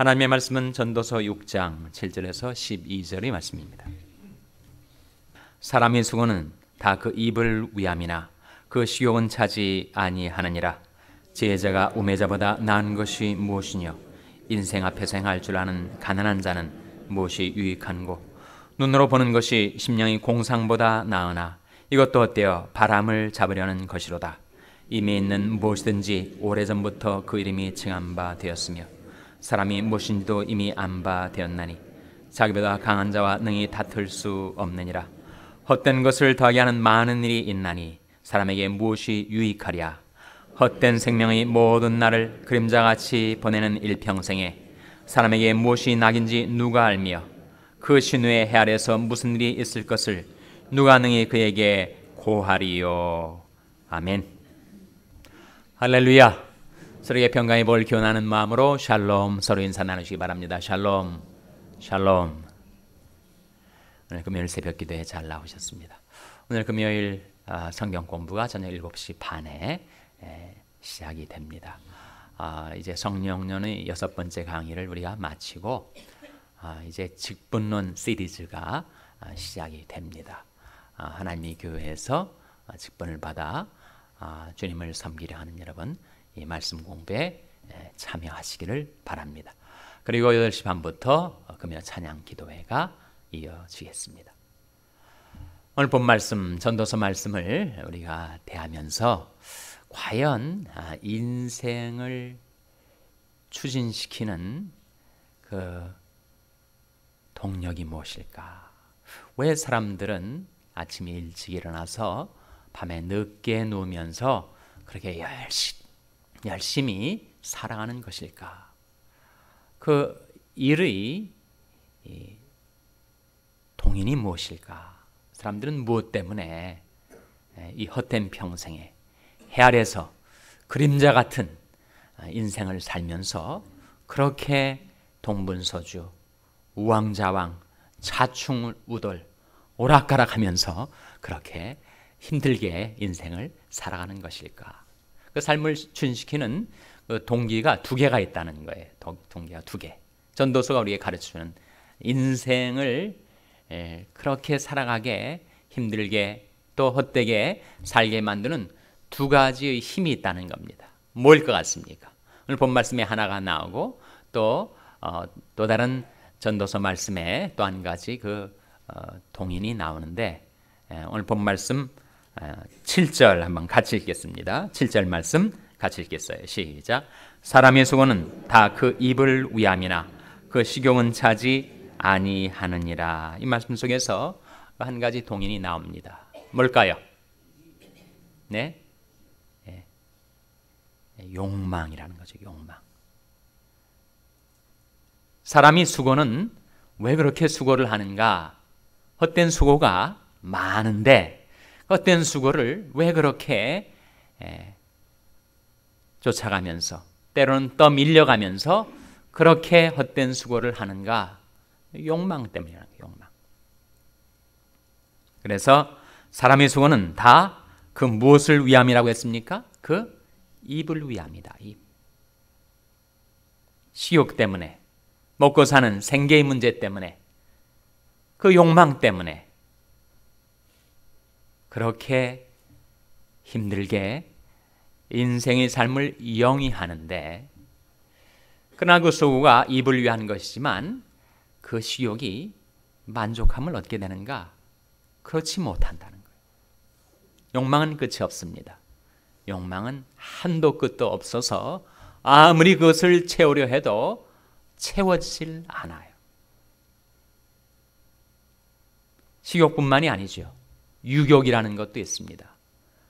하나님의 말씀은 전도서 6장 7절에서 12절의 말씀입니다. 사람의 수고는 다 그 입을 위함이나 그 식욕은 차지 아니하느니라. 지자가 우매자보다 나은 것이 무엇이뇨? 인생 앞에서 행할 줄 아는 가난한 자는 무엇이 유익한고 눈으로 보는 것이 심령이 공상보다 나으나 이것도 어때요? 바람을 잡으려는 것이로다. 이미 있는 무엇이든지 오래전부터 그 이름이 칭한 바 되었으며 사람이 무엇인지도 이미 안 바되었나니 자기보다 강한 자와 능히 다툴 수 없느니라 헛된 것을 더하게 하는 많은 일이 있나니 사람에게 무엇이 유익하랴 헛된 생명의 모든 날을 그림자같이 보내는 일평생에 사람에게 무엇이 낙인지 누가 알며 그 신우의 해 아래서 무슨 일이 있을 것을 누가 능히 그에게 고하리요 아멘 할렐루야 서로의 평강의 볼 기원하는 마음으로 샬롬 서로 인사 나누시기 바랍니다. 샬롬, 샬롬. 오늘 금요일 새벽 기도에 잘 나오셨습니다. 오늘 금요일 아, 성경 공부가 저녁 7시 반에 시작이 됩니다. 아, 이제 성령년의 여섯 번째 강의를 우리가 마치고 아, 이제 직분론 시리즈가 시작이 됩니다. 하나님 교회에서 직분을 받아 주님을 섬기려 하는 여러분 이 말씀 공부에 예, 참여하시기를 바랍니다. 그리고 8시 반부터 금요 찬양 기도회가 이어지겠습니다. 오늘 본 말씀, 전도서 말씀을 우리가 대하면서 과연 아, 인생을 추진시키는 그 동력이 무엇일까? 왜 사람들은 아침에 일찍 일어나서 밤에 늦게 누우면서 그렇게 열심히 열심히 사랑하는 것일까? 그 일의 동인이 무엇일까? 사람들은 무엇 때문에 이 헛된 평생에 해 아래서 그림자 같은 아, 인생을 살면서 그렇게 동분서주, 우왕좌왕, 자충우돌, 오락가락하면서 그렇게 힘들게 인생을 살아가는 것일까? 그 삶을 준시키는 그 동기가 두 개가 있다는 거예요. 동기가 두 개. 전도서가 우리에게 가르쳐는 인생을 예, 그렇게 살아가게 힘들게 또 헛되게 살게 만드는 두 가지의 힘이 있다는 겁니다. 뭘 것 같습니까? 오늘 본 말씀에 하나가 나오고 또또 어, 또 다른 전도서 말씀에 또 한 가지 그 어, 동인이 나오는데 에, 예, 오늘 본 말씀 7절 아, 한번 같이 읽겠습니다. 7절 말씀 같이 읽겠어요. 시작. 사람의 수고다그 입을 위함이나 그 식용은 차지 아니하느니라. 이 말씀 속에서 한 가지 동인이 나옵니다. 뭘까요? 네? 네. 욕망이라는 거죠. 욕망. 사람이 수고는 왜 그렇게 수고를 하는가? 헛된 수고가 많은데 헛된 수고를 왜 그렇게 예, 쫓아가면서 때로는 떠밀려가면서 그렇게 헛된 수고를 하는가? 욕망 때문이라요 욕망. 그래서 사람의 수고는 다 그 무엇을 위함이라고 했습니까? 그 입을 위함이다. 입. 식욕 때문에 먹고 사는 생계의 문제 때문에 그 욕망 때문에 그렇게 힘들게 인생의 삶을 영위하는데 그러나 그 소구가 입을 위한 것이지만 그 식욕이 만족함을 얻게 되는가? 그렇지 못한다는 거예요. 욕망은 끝이 없습니다. 욕망은 한도 끝도 없어서 아무리 그것을 채우려 해도 채워지질 않아요. 식욕뿐만이 아니죠. 유격이라는 것도 있습니다.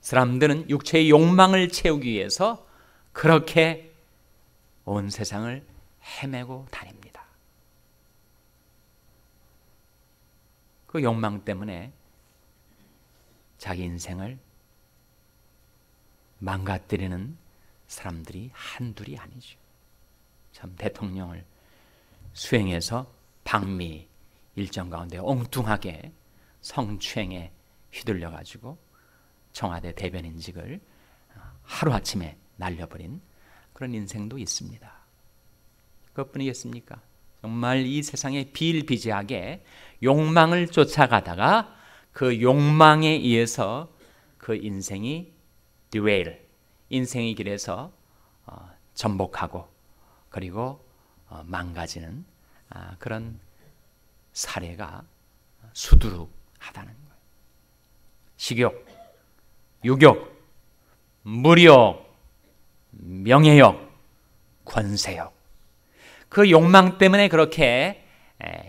사람들은 육체의 욕망을 채우기 위해서 그렇게 온 세상을 헤매고 다닙니다. 그 욕망 때문에 자기 인생을 망가뜨리는 사람들이 한둘이 아니죠. 참 대통령을 수행해서 방미 일정 가운데 엉뚱하게 성추행에 휘둘려 가지고 청와대 대변인직을 어, 하루아침에 날려버린 그런 인생도 있습니다. 그것뿐이겠습니까? 정말 이 세상에 비일비재하게 욕망을 쫓아가다가 그 욕망에 의해서 그 인생이 디웨일, 인생의 길에서 어, 전복하고 그리고 어, 망가지는 아, 그런 사례가 수두룩하다는 식욕, 유욕, 무력, 명예욕, 권세욕. 그 욕망 때문에 그렇게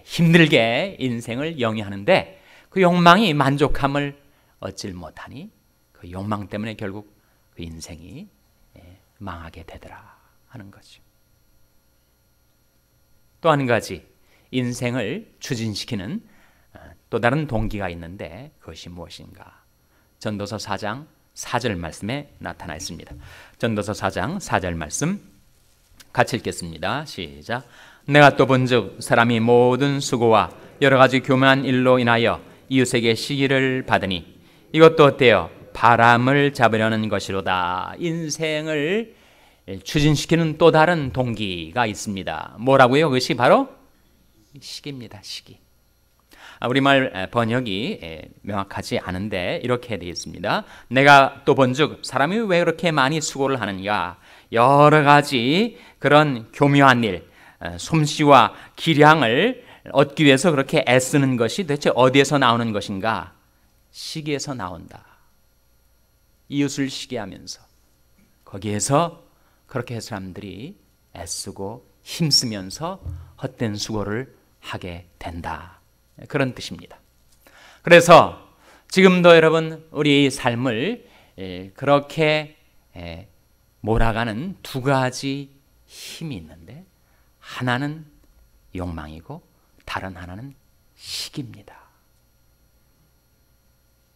힘들게 인생을 영위하는데 그 욕망이 만족함을 얻질 못하니 그 욕망 때문에 결국 그 인생이 망하게 되더라 하는 거죠. 또 한 가지 인생을 추진시키는 또 다른 동기가 있는데 그것이 무엇인가? 전도서 4장 4절 말씀에 나타나 있습니다. 전도서 4장 4절 말씀 같이 읽겠습니다. 시작. 내가 또 본즉 사람이 모든 수고와 여러 가지 교만한 일로 인하여 이웃에게 시기를 받으니 이것도 어때요? 바람을 잡으려는 것이로다. 인생을 추진시키는 또 다른 동기가 있습니다. 뭐라고요? 그것이 바로 시기입니다. 시기. 아, 우리말 번역이 명확하지 않은데 이렇게 되어 있습니다. 내가 또 본즉 사람이 왜 그렇게 많이 수고를 하는가? 여러 가지 그런 교묘한 일, 솜씨와 기량을 얻기 위해서 그렇게 애쓰는 것이 대체 어디에서 나오는 것인가? 시기에서 나온다. 이웃을 시기하면서 거기에서 그렇게 사람들이 애쓰고 힘쓰면서 헛된 수고를 하게 된다. 그런 뜻입니다. 그래서 지금도 여러분 우리 삶을 예, 그렇게 예, 몰아가는 두 가지 힘이 있는데 하나는 욕망이고 다른 하나는 식입니다.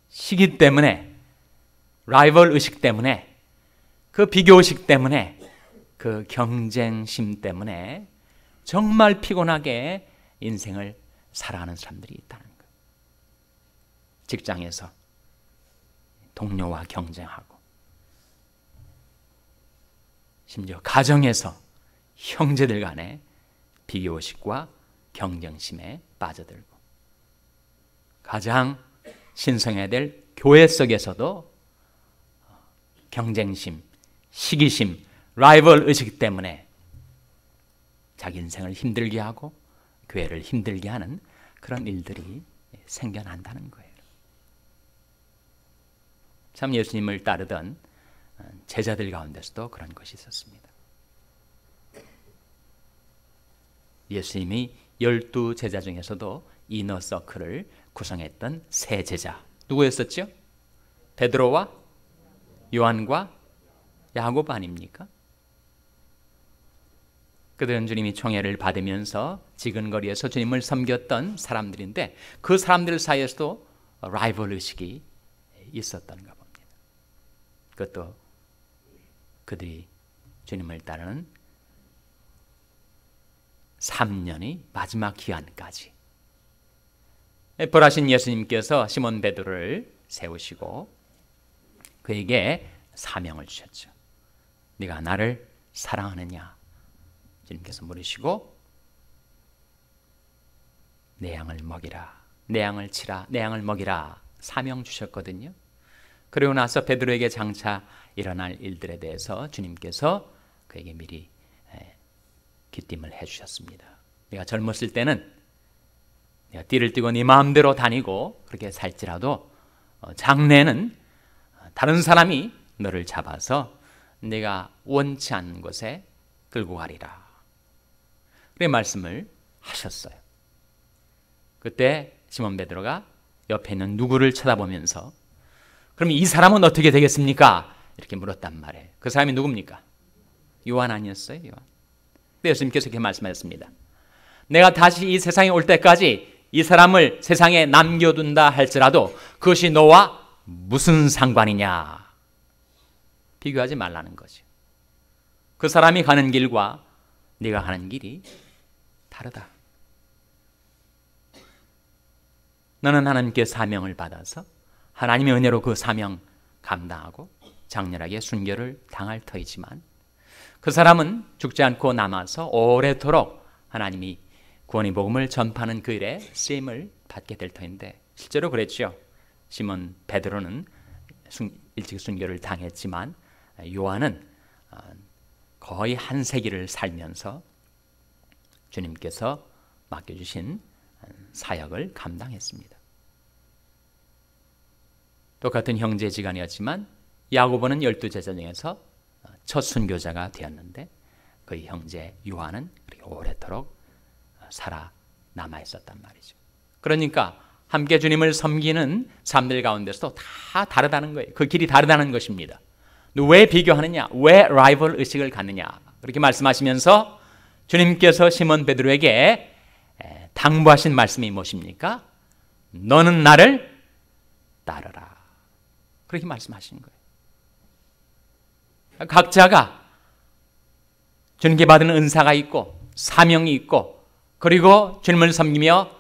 시기 때문에 라이벌 의식 때문에 그 비교 의식 때문에 그 경쟁심 때문에 정말 피곤하게 인생을 살아가는 사람들이 있다는 거. 직장에서 동료와 경쟁하고 심지어 가정에서 형제들 간의 비교의식과 경쟁심에 빠져들고 가장 신성해야 될 교회 속에서도 경쟁심, 시기심, 라이벌 의식 때문에 자기 인생을 힘들게 하고 교회를 힘들게 하는 그런 일들이 생겨난다는 거예요. 참 예수님을 따르던 어, 제자들 가운데서도 그런 것이 있었습니다. 예수님이 열두 제자 중에서도 이너 서클을 구성했던 세 제자 누구였었죠? 베드로와 요한과 야고 아닙니까? 그들은 주님이 총애를 받으면서 지근거리에서 주님을 섬겼던 사람들인데 그 사람들 사이에서도 라이벌 의식이 있었던가 봅니다. 그것도 그들이 주님을 따르는 3년이 마지막 기한까지 벌하신 예수님께서 시몬 베드로를 세우시고 그에게 사명을 주셨죠. 네가 나를 사랑하느냐? 주님께서 물으시고 내 양을 먹이라 내 양을 치라 내 양을 먹이라 사명 주셨거든요. 그리고 나서 베드로에게 장차 일어날 일들에 대해서 주님께서 그에게 미리 기띔을 해주셨습니다. 내가 젊었을 때는 내가 띠를 띠고 네 마음대로 다니고 그렇게 살지라도 어, 장래는 어, 다른 사람이 너를 잡아서 내가 원치 않는 곳에 끌고 가리라. 네 말씀을 하셨어요. 그때 시몬 베드로가 옆에 있는 누구를 쳐다보면서 그럼 이 사람은 어떻게 되겠습니까? 이렇게 물었단 말이에요. 그 사람이 누굽니까? 요한 아니었어요, 요한. 근데 네, 예수님께서 이렇게 말씀하셨습니다. 내가 다시 이 세상에 올 때까지 이 사람을 세상에 남겨둔다 할지라도 그것이 너와 무슨 상관이냐? 비교하지 말라는 거죠. 그 사람이 가는 길과 네가 가는 길이 다르다. 너는 하나님께 사명을 받아서 하나님의 은혜로 그 사명 감당하고 장렬하게 순교를 당할 터이지만 그 사람은 죽지 않고 남아서 오래도록 하나님이 구원의 복음을 전파하는 그 일에 쓰임을 받게 될 터인데 실제로 그랬지요. 시몬 베드로는 일찍 순교를 당했지만 요한은 어, 거의 한 세기를 살면서 주님께서 맡겨주신 사역을 감당했습니다. 똑같은 형제지간이었지만 야고보는 열두 제자 중에서 첫 순교자가 되었는데 그의 형제 요한은 오래도록 살아남아 있었단 말이죠. 그러니까 함께 주님을 섬기는 사들 가운데서도 다 다르다는 거예요. 그 길이 다르다는 것입니다. 왜 비교하느냐? 왜 라이벌 의식을 갖느냐? 그렇게 말씀하시면서 주님께서 시몬 베드로에게 당부하신 말씀이 무엇입니까? 너는 나를 따르라. 그렇게 말씀하시 거예요. 각자가 주님께 받은 은사가 있고 사명이 있고 그리고 주님을 섬기며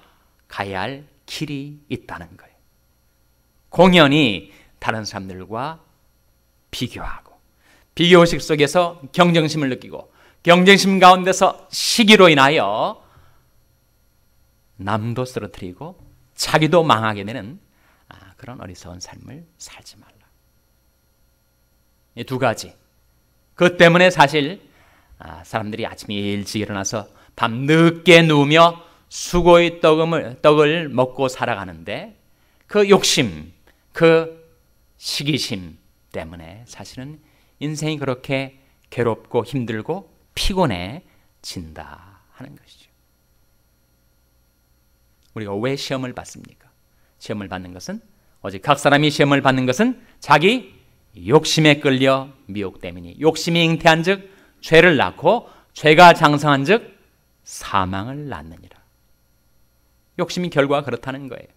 가야 할 길이 있다는 거예요. 공연히 다른 사람들과 비교하고 비교식 속에서 경쟁심을 느끼고 경쟁심 가운데서 시기로 인하여 남도 쓰러뜨리고 자기도 망하게 되는 아, 그런 어리석은 삶을 살지 말라. 이 두 가지. 그 때문에 사실 아, 사람들이 아침에 일찍 일어나서 밤 늦게 누우며 수고의 떡을, 떡을 먹고 살아가는데 그 욕심, 그 시기심 때문에 사실은 인생이 그렇게 괴롭고 힘들고 피곤해진다 하는 것이죠. 우리가 왜 시험을 받습니까? 시험을 받는 것은 오직 각 사람이 시험을 받는 것은 자기 욕심에 끌려 미혹 때문이 욕심이 잉태한즉 죄를 낳고 죄가 장성한즉 사망을 낳느니라. 욕심이 결과 그렇다는 거예요.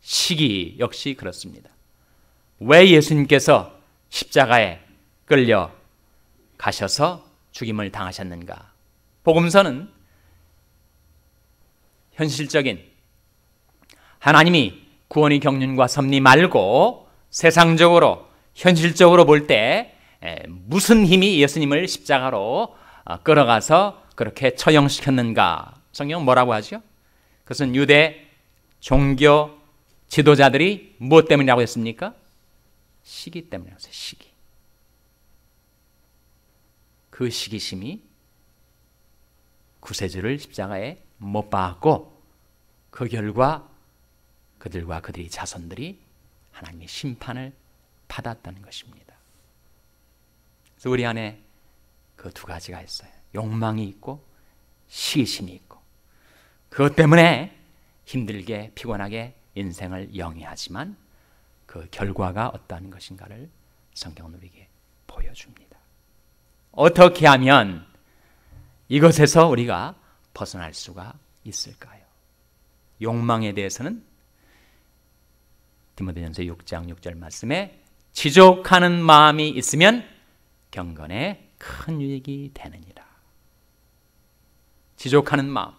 시기 역시 그렇습니다. 왜 예수님께서 십자가에 끌려 가셔서 죽임을 당하셨는가? 복음서는 현실적인 하나님이 구원의 경륜과 섭리 말고 세상적으로 현실적으로 볼 때 무슨 힘이 예수님을 십자가로 어, 끌어가서 그렇게 처형시켰는가? 성경 뭐라고 하죠? 그것은 유대 종교 지도자들이 무엇 때문이라고 했습니까? 시기 때문이라어요 시기. 그 시기심이 구세주를 십자가에 못 박았고 그 결과 그들과 그들의 자손들이 하나님의 심판을 받았다는 것입니다. 그래서 우리 안에 그 두 가지가 있어요. 욕망이 있고 시기심이 있고 그것 때문에 힘들게 피곤하게 인생을 영위하지만 그 결과가 어떠한 것인가를 성경은 우리에게 보여줍니다. 어떻게 하면 이것에서 우리가 벗어날 수가 있을까요? 욕망에 대해서는 디모데전서 6장 6절 말씀에 지족하는 마음이 있으면 경건에 큰 유익이 되느니라. 지족하는 마음.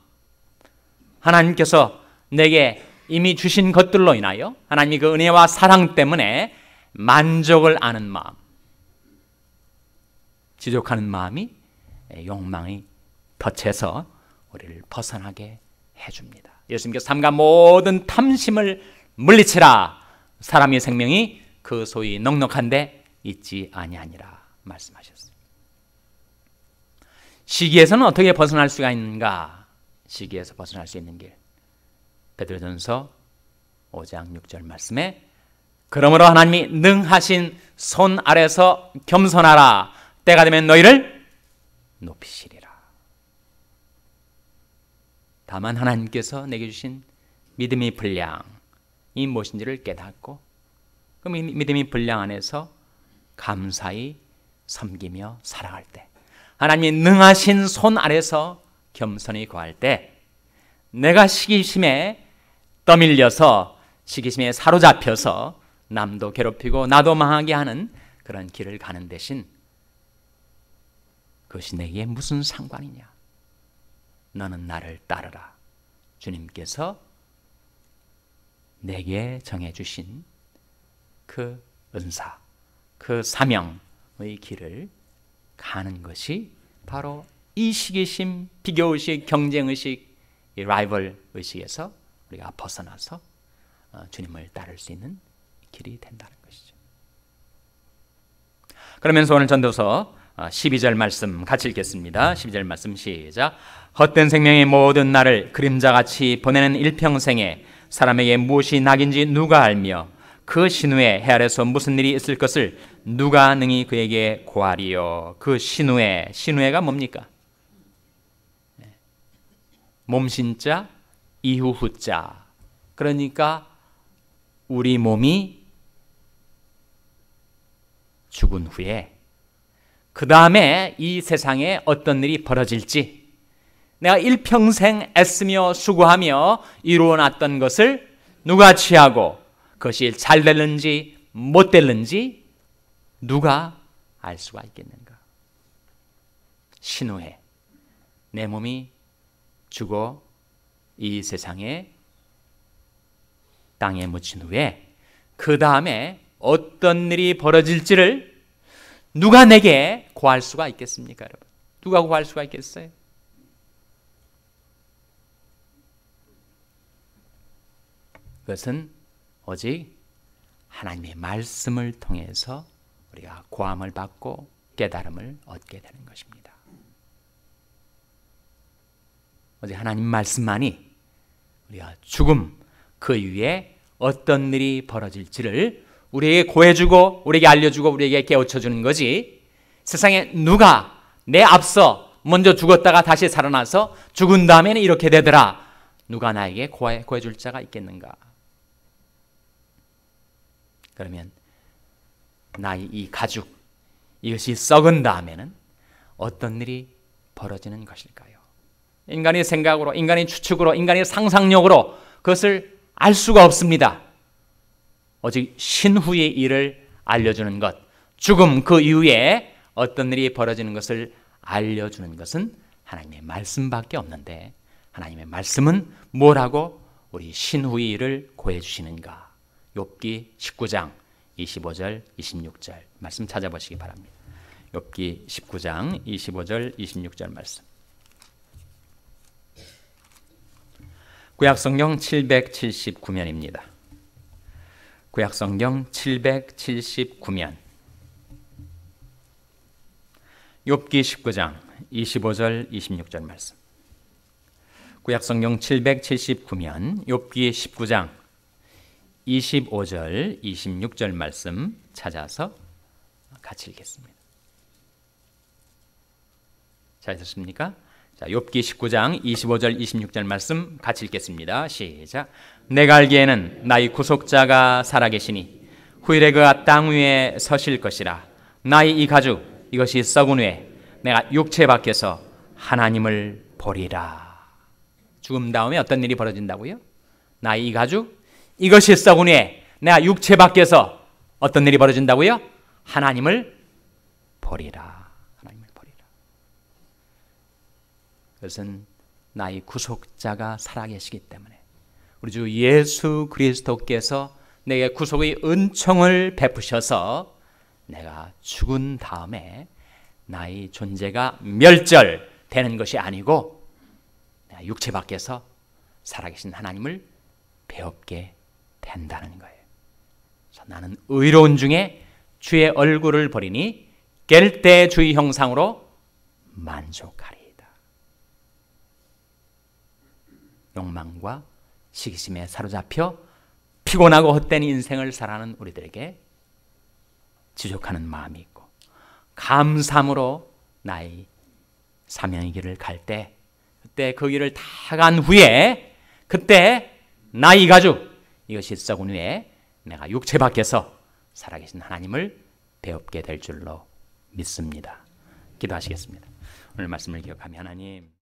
하나님께서 내게 이미 주신 것들로 인하여 하나님이 그 은혜와 사랑 때문에 만족을 아는 마음. 지적하는 마음이 예, 욕망이 덫에서 우리를 벗어나게 해줍니다. 예수님께서 삼가 모든 탐심을 물리치라 사람의 생명이 그 소위 넉넉한데 있지 아니하니라 말씀하셨습니다. 시기에서는 어떻게 벗어날 수가 있는가? 시기에서 벗어날 수 있는 길. 베드로전서 5장 6절 말씀에 그러므로 하나님이 능하신 손 아래서 겸손하라 때가 되면 너희를 높이시리라. 다만 하나님께서 내게 주신 믿음의 분량이 무엇인지를 깨닫고 그 믿음의 분량 안에서 감사히 섬기며 살아갈 때 하나님이 능하신 손 아래서 겸손히 구할 때 내가 시기심에 떠밀려서 시기심에 사로잡혀서 남도 괴롭히고 나도 망하게 하는 그런 길을 가는 대신 그것이 내게 무슨 상관이냐? 너는 나를 따르라. 주님께서 내게 정해주신 그 은사, 그 사명의 길을 가는 것이 바로 이 시기심, 비교의식, 경쟁의식, 이 라이벌 의식에서 우리가 벗어나서 어, 주님을 따를 수 있는 길이 된다는 것이죠. 그러면서 오늘 전도서 12절 아, 말씀 같이 읽겠습니다. 12절 말씀 시작. 헛된 생명의 모든 날을 그림자같이 보내는 일평생에 사람에게 무엇이 낙인지 누가 알며 그 신후에 해 아래서 무슨 일이 있을 것을 누가 능히 그에게 고하리요. 그 신후에 신후에가 뭡니까? 네. 몸신자 이후 후자. 그러니까 우리 몸이 죽은 후에 그 다음에 이 세상에 어떤 일이 벌어질지 내가 일평생 애쓰며 수고하며 이루어놨던 것을 누가 취하고 그것이 잘 될는지 못 될는지 누가 알 수가 있겠는가? 신우해. 내 몸이 죽어 이 세상에 땅에 묻힌 후에 그 다음에 어떤 일이 벌어질지를 누가 내게 구할 수가 있겠습니까, 여러분? 누가 구할 수가 있겠어요? 그것은 오직 하나님의 말씀을 통해서 우리가 고함을 받고 깨달음을 얻게 되는 것입니다. 오직 하나님 말씀만이 우리가 죽음 그 위에 어떤 일이 벌어질지를 우리에게 고해주고 우리에게 알려주고 우리에게 깨우쳐주는 거지. 세상에 누가 내 앞서 먼저 죽었다가 다시 살아나서 죽은 다음에는 이렇게 되더라. 누가 나에게 고해, 고해줄 자가 있겠는가? 그러면 나의 이 가죽, 이것이 썩은 다음에는 어떤 일이 벌어지는 것일까요? 인간의 생각으로, 인간의 추측으로, 인간의 상상력으로 그것을 알 수가 없습니다. 오직 신후의 일을 알려주는 것, 죽음 그 이후에 어떤 일이 벌어지는 것을 알려주는 것은 하나님의 말씀밖에 없는데 하나님의 말씀은 뭐라고 우리 신후의 일을 고해 주시는가? 욥기 19장 25절 26절 말씀 찾아보시기 바랍니다. 욥기 19장 25절 26절 말씀. 구약성경 779면입니다. 구약성경 779면 욥기 19장 25절 26절 말씀 구약성경 779면 욥기 19장 25절 26절 말씀 찾아서 같이 읽겠습니다. 잘 들으십니까? 자, 욥기 19장 25절 26절 말씀 같이 읽겠습니다. 시작. 내가 알기에는 나의 구속자가 살아계시니 후일에 그가 땅 위에 서실 것이라 나의 이 가죽 이것이 썩은 후에 내가 육체 밖에서 하나님을 보리라. 죽음 다음에 어떤 일이 벌어진다고요? 나의 이 가죽 이것이 썩은 후에 내가 육체 밖에서 어떤 일이 벌어진다고요? 하나님을 보리라. 그것은 나의 구속자가 살아계시기 때문에 우리 주 예수 그리스도께서 내게 구속의 은총을 베푸셔서 내가 죽은 다음에 나의 존재가 멸절되는 것이 아니고 육체 밖에서 살아계신 하나님을 배웠게 된다는 거예요. 나는 의로운 중에 주의 얼굴을 버리니 깰때 주의 형상으로 만족하리. 욕망과 시기심에 사로잡혀 피곤하고 헛된 인생을 살아가는 우리들에게 지적하는 마음이 있고 감사함으로 나의 사명의 길을 갈 때 그때 그 길을 다 간 후에 그때 나이 가죽 이것이 썩은 후에 내가 육체 밖에서 살아계신 하나님을 배웁게 될 줄로 믿습니다. 기도하시겠습니다. 오늘 말씀을 기억하며 하나님